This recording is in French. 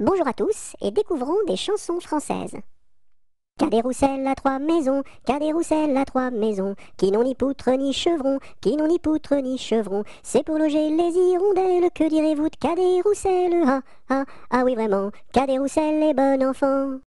Bonjour à tous et découvrons des chansons françaises. Cadet Roussel a trois maisons, Cadet Roussel a trois maisons, qui n'ont ni poutre ni chevron, qui n'ont ni poutre ni chevron, c'est pour loger les hirondelles, que direz-vous de Cadet Roussel Ah, ah, ah oui vraiment, Cadet Roussel est bon enfant.